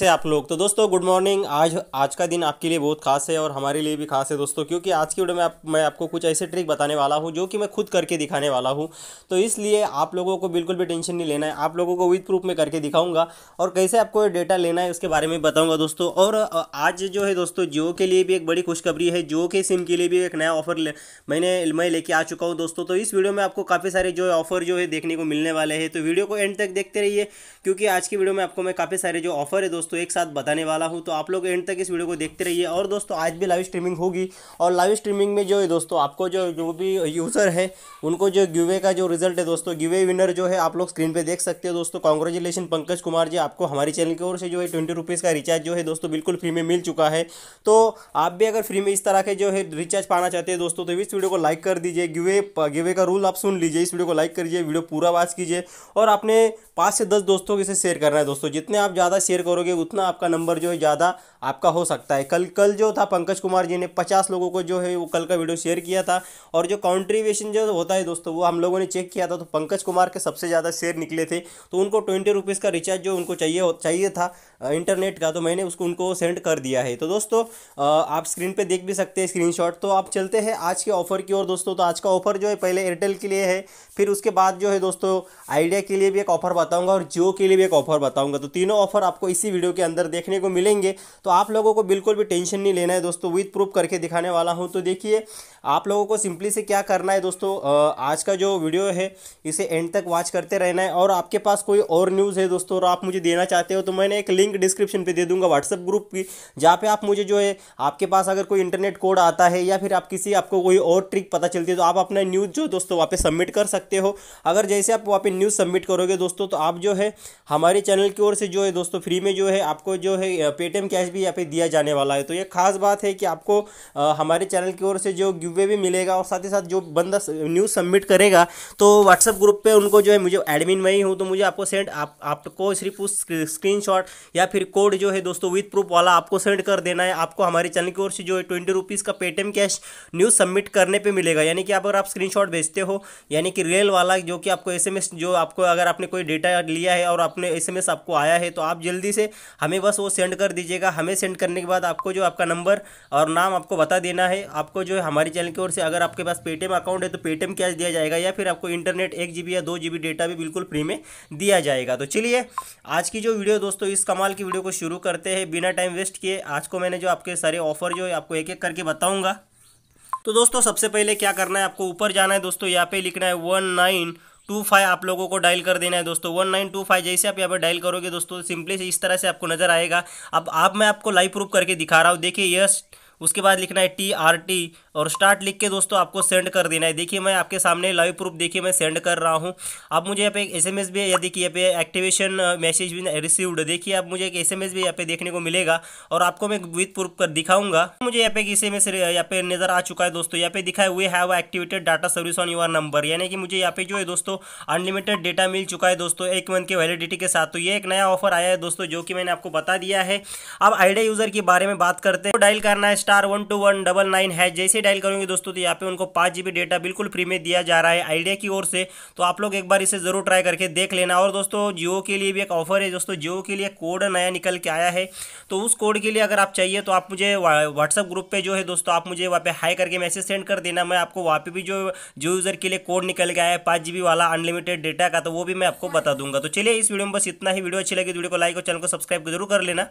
कैसे आप लोग तो दोस्तों गुड मॉर्निंग आज आज का दिन आपके लिए बहुत खास है और हमारे लिए भी खास है दोस्तों क्योंकि आज की वीडियो में आप मैं आपको कुछ ऐसे ट्रिक बताने वाला हूँ जो कि मैं खुद करके दिखाने वाला हूँ तो इसलिए आप लोगों को बिल्कुल भी टेंशन नहीं लेना है आप लोगों को विथ प्रूफ में करके दिखाऊंगा और कैसे आपको डेटा लेना है उसके बारे में बताऊँगा दोस्तों और आज जो है दोस्तों जियो के लिए भी एक बड़ी खुशखबरी है जियो के सिम के लिए भी एक नया ऑफर मैंने मैं लेके आ चुका हूँ दोस्तों तो इस वीडियो में आपको काफ़ी सारे जो ऑफर जो है देखने को मिलने वाले हैं तो वीडियो को एंड तक देखते रहिए क्योंकि आज की वीडियो में आपको मैं काफ़ी सारे जो ऑफर है दोस्तों दोस्तों एक साथ बताने वाला हूँ तो आप लोग एंड तक इस वीडियो को देखते रहिए और दोस्तों आज भी लाइव स्ट्रीमिंग होगी और लाइव स्ट्रीमिंग में जो है दोस्तों आपको जो जो भी यूज़र है उनको जो गिवे का जो रिजल्ट है दोस्तों गिवे विनर जो है आप लोग स्क्रीन पर देख सकते हो दोस्तों कॉन्ग्रेचुलेसन पंकज कुमार जी आपको हमारे चैनल की ओर से जो है ट्वेंटी रुपीज़ का रिचार्ज जो है दोस्तों बिल्कुल फ्री में मिल चुका है तो आप भी अगर फ्री में इस तरह के जो है रिचार्ज पाना चाहते हैं दोस्तों तो इस वीडियो को लाइक कर दीजिए गिवे गिवे का रूल आप सुन लीजिए इस वीडियो को लाइक करिए वीडियो पूरा वाच कीजिए और आपने पाँच से दस दोस्तों के से शेयर करना है दोस्तों जितने आप ज़्यादा शेयर करोगे उतना आपका नंबर जो है ज़्यादा आपका हो सकता है कल कल जो था पंकज कुमार जी ने पचास लोगों को जो है वो कल का वीडियो शेयर किया था और जो कॉन्ट्रीब्यूशन जो होता है दोस्तों वो हम लोगों ने चेक किया था तो पंकज कुमार के सबसे ज़्यादा शेयर निकले थे तो उनको ट्वेंटी रुपीज़ का रिचार्ज जो उनको चाहिए चाहिए था इंटरनेट का तो मैंने उसको उनको सेंड कर दिया है तो दोस्तों आप स्क्रीन पर देख भी सकते हैं स्क्रीन तो आप चलते हैं आज के ऑफर की ओर दोस्तों तो आज का ऑफर जो है पहले एयरटेल के लिए है फिर उसके बाद जो है दोस्तों आइडिया के लिए भी एक ऑफर बताऊँगा और जियो के लिए भी एक ऑफर बताऊँगा तो तीनों ऑफर आपको इसी वीडियो के अंदर देखने को मिलेंगे तो आप लोगों को बिल्कुल भी टेंशन नहीं लेना है दोस्तों विथ प्रूफ करके दिखाने वाला हूँ तो देखिए आप लोगों को सिंपली से क्या करना है दोस्तों आज का जो वीडियो है इसे एंड तक वॉच करते रहना है और आपके पास कोई और न्यूज़ है दोस्तों और आप मुझे देना चाहते हो तो मैंने एक लिंक डिस्क्रिप्शन पर दे दूँगा व्हाट्सअप ग्रुप की जहाँ पर आप मुझे जो है आपके पास अगर कोई इंटरनेट कोड आता है या फिर आप किसी आपको कोई और ट्रिक पता चलती है तो आप अपना न्यूज़ जो दोस्तों वहाँ पर सबमिट कर सकते हो अगर जैसे आप वहाँ पर न्यूज़ सबमिट करोगे दोस्तों तो आप जो है हमारे चैनल की ओर से जो है दोस्तों फ्री में जो है आपको जो है पेटीएम कैश भी यहाँ पे दिया जाने वाला है तो ये खास बात है कि आपको आ, हमारे चैनल की ओर से जो गिवे भी मिलेगा और साथ ही साथ जो बंदा न्यूज़ सबमिट करेगा तो व्हाट्सअप ग्रुप पर उनको जो है मुझे एडमिन में ही हूँ तो मुझे आपको सेंड आपको सिर्फ उस स्क्रीन या फिर कोड जो है दोस्तों विथ प्रूफ वाला आपको सेंड कर देना है आपको हमारे चैनल की ओर से जो है ट्वेंटी रुपीज़ का पेटीएम कैश न्यूज़ सबमिट करने पर मिलेगा यानी कि अगर आप स्क्रीन भेजते हो यानी कि रियल वाला जो कि आपको एस जो आपको अगर आपने कोई डेटा लिया है और आपने एस आपको आया है तो आप जल्दी से हमें बस वो सेंड कर दीजिएगा हमें सेंड करने के बाद आपको जो आपका नंबर और नाम आपको बता देना है आपको जो है हमारे चैनल की ओर से अगर आपके पास पेटीएम अकाउंट है तो पेटीएम कैश दिया जाएगा या फिर आपको इंटरनेट एक जी या दो जी डेटा भी बिल्कुल फ्री में दिया जाएगा तो चलिए आज की जो वीडियो दोस्तों इस कमाल की वीडियो को शुरू करते हैं बिना टाइम वेस्ट किए आज को मैंने जो आपके सारे ऑफर जो है आपको एक एक करके बताऊँगा तो दोस्तों सबसे पहले क्या करना है आपको ऊपर जाना है दोस्तों यहाँ पे लिखना है वन नाइन टू फाइव आप लोगों को डायल कर देना है दोस्तों वन नाइन टू फाइव जैसे आप यहाँ पर डायल करोगे दोस्तों सिंपली से इस तरह से आपको नजर आएगा अब आप मैं आपको लाइव प्रूफ करके दिखा रहा हूँ देखिए यस उसके बाद लिखना है टी आर टी और स्टार्ट लिख के दोस्तों आपको सेंड कर देना है देखिए मैं आपके सामने लाइव प्रूफ देखिए मैं सेंड कर रहा हूँ आप मुझे यहाँ पे एस एम एस भी या देखिए यहाँ पे एक्टिवेशन मैसेज uh, भी रिसीव्ड देखिए आप मुझे एक एस एम एस भी यहाँ पे देखने को मिलेगा और आपको मैं विथ प्रूफ कर दिखाऊंगा मुझे यहाँ पे एस एम एस यहाँ पे नज़र आ चुका है दोस्तों यहाँ पे दिखा है we have activated data service on your number यानी कि मुझे यहाँ पे जो है दोस्तों अनलिमिटेड डेटा मिल चुका है दोस्तों एक मंथ के वैलिडिटी के साथ तो ये एक नया ऑफर आया है दोस्तों जो कि मैंने आपको बता दिया है अब आइडिया यूज़र के बारे में बात करते हैं डायल तो करना है star one two one double nine है जैसे डायल करेंगे दोस्तों तो यहाँ पे उनको पाँच जी डेटा बिल्कुल फ्री में दिया जा रहा है आइडिया की ओर से तो आप लोग एक बार इसे ज़रूर ट्राई करके देख लेना और दोस्तों जियो के लिए भी एक ऑफर है दोस्तों जियो के लिए कोड नया निकल के आया है तो उस कोड के लिए अगर आप चाहिए तो आप मुझे व्हाट्सअप ग्रुप पर जो है दोस्तों आप मुझे वहाँ पर हाई करके मैसेज सेंड कर देना मैं आपको वहाँ पर भी जो जो यूज़र के लिए कोड निकल गया है पाँच वाला अनलिमिटेड डेटा का तो वो भी मैं आपको बता दूंगा तो चलिए इस वीडियो में बस इतना ही वीडियो अच्छी लगी तो वीडियो को लाइक और चैनल को सब्सक्राइब जरूर कर लेना